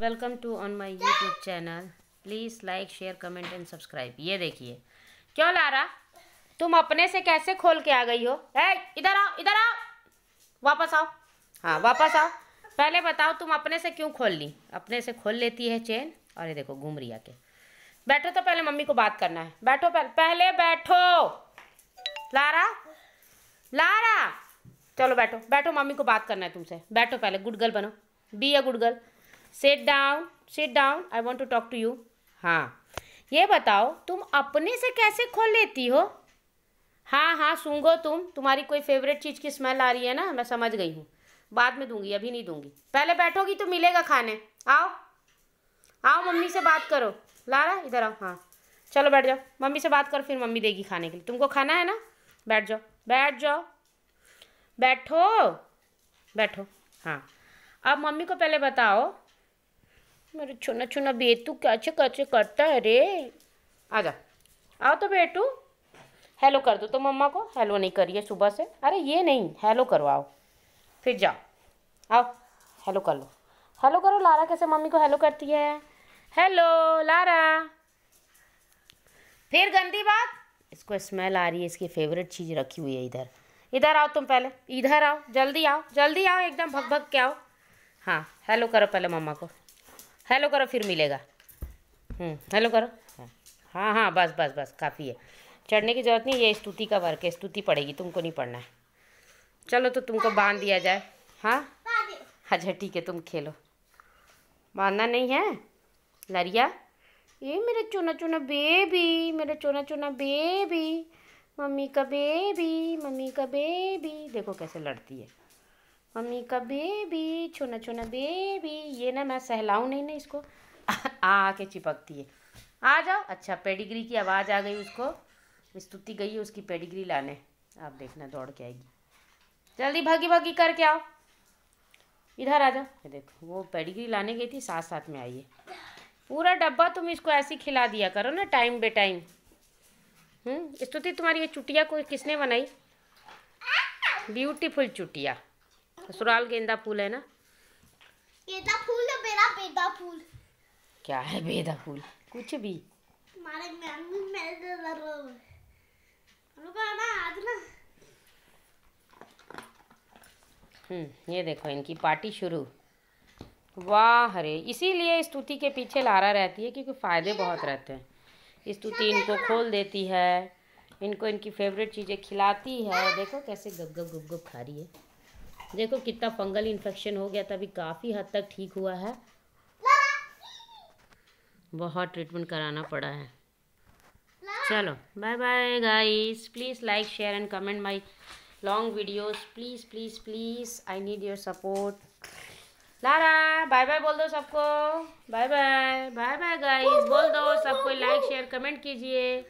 Welcome to on my YouTube channel please like share comment and subscribe ये देखिए क्यों Lara तुम अपने से कैसे खोल के आ गई हो है इधर आओ इधर आओ वापस आओ हाँ वापस आओ पहले बताओ तुम अपने से क्यों खोल ली अपने से खोल लेती है चेन और ये देखो घूम रही आके बैठो तो पहले मम्मी को बात करना है बैठो पहले पहले बैठो लारा लारा चलो बैठो बैठो मम्मी को बात करना है तुमसे बैठो पहले गुड़गल बनो be a good girl set down set down I want to talk to you हाँ ये बताओ तुम अपने से कैसे खोल लेती हो हाँ हाँ सुंगो तुम तुम्हारी कोई फेवरेट चीज़ की स्मेल आ रही है ना मैं समझ गई हूँ बाद में दूंगी अभी नहीं दूंगी पहले बैठोगी तो मिलेगा खाने आओ आओ मम्मी से बात करो लारा इधर आओ हाँ चलो बैठ जाओ मम्मी से बात करो फिर मम्मी देगी खाने के लिए तुमको खाना है ना बैठ जाओ बैठ जाओ बैठो बैठो हाँ अब मम्मी को पहले बताओ मेरे छोना छोना बेटू कैसे कैसे करता है रे जा आओ तो बेटू हेलो कर दो तो मम्मा को हेलो नहीं करिए सुबह से अरे ये नहीं हेलो करो आओ फिर जाओ आओ हेलो कर लो हेलो करो लारा कैसे मम्मी को हेलो करती है हेलो लारा फिर गंदी बात इसको स्मेल आ रही है इसकी फेवरेट चीज़ रखी हुई है इधर इधर आओ तुम पहले इधर आओ जल्दी आओ जल्दी आओ एकदम भग भग के आओ हाँ हेलो करो पहले मम्मा को हेलो करो फिर मिलेगा हम्म, हेलो करो हाँ हाँ बस बस बस काफ़ी है चढ़ने की ज़रूरत नहीं ये स्तुति का वर्क है स्तुति पड़ेगी तुमको नहीं पढ़ना है चलो तो तुमको बांध दिया जाए हाँ अच्छा ठीक है तुम खेलो बांधना नहीं है लरिया ये मेरा चुना चुना बेबी मेरा चुना चुना बेबी मम्मी का बेबी मम्मी का बेबी देखो कैसे लड़ती है मम्मी का बेबी छोना छोना बेबी ये ना मैं सहलाऊँ नहीं ना इसको आके चिपकती है आ जाओ अच्छा पेडिग्री की आवाज़ आ गई उसको स्तुति गई है उसकी पेडिग्री लाने आप देखना दौड़ के आएगी जल्दी भागी भागी करके आओ इधर आ जाओ ये देखो वो पेडिग्री लाने गई थी साथ साथ में आई है पूरा डब्बा तुम इसको ऐसे खिला दिया करो ना टाइम बे टाइम स्तुति तुम्हारी ये चुटिया को किसने बनाई ब्यूटीफुल चुटिया ससुराल गेंदा फूल है ना गेंदा फूल है तो मेरा बेदा फूल क्या है बेदा फूल कुछ भी मारे मम्मी मेरे से डर रुको ना आज ना हम्म ये देखो इनकी पार्टी शुरू वाह हरे इसीलिए स्तुति के पीछे लारा रहती है क्योंकि फ़ायदे बहुत रहते हैं स्तुति इनको खोल देती है इनको इनकी फेवरेट चीज़ें खिलाती है हाँ। देखो कैसे गप गप गप गप खा रही है देखो कितना फंगल इन्फेक्शन हो गया था अभी काफ़ी हद तक ठीक हुआ है बहुत ट्रीटमेंट कराना पड़ा है चलो bye bye guys please like share and comment my long videos please please please I need your support Lara bye bye बोल दो सबको bye bye bye bye guys बोल दो सबको लाइक शेयर कमेंट कीजिए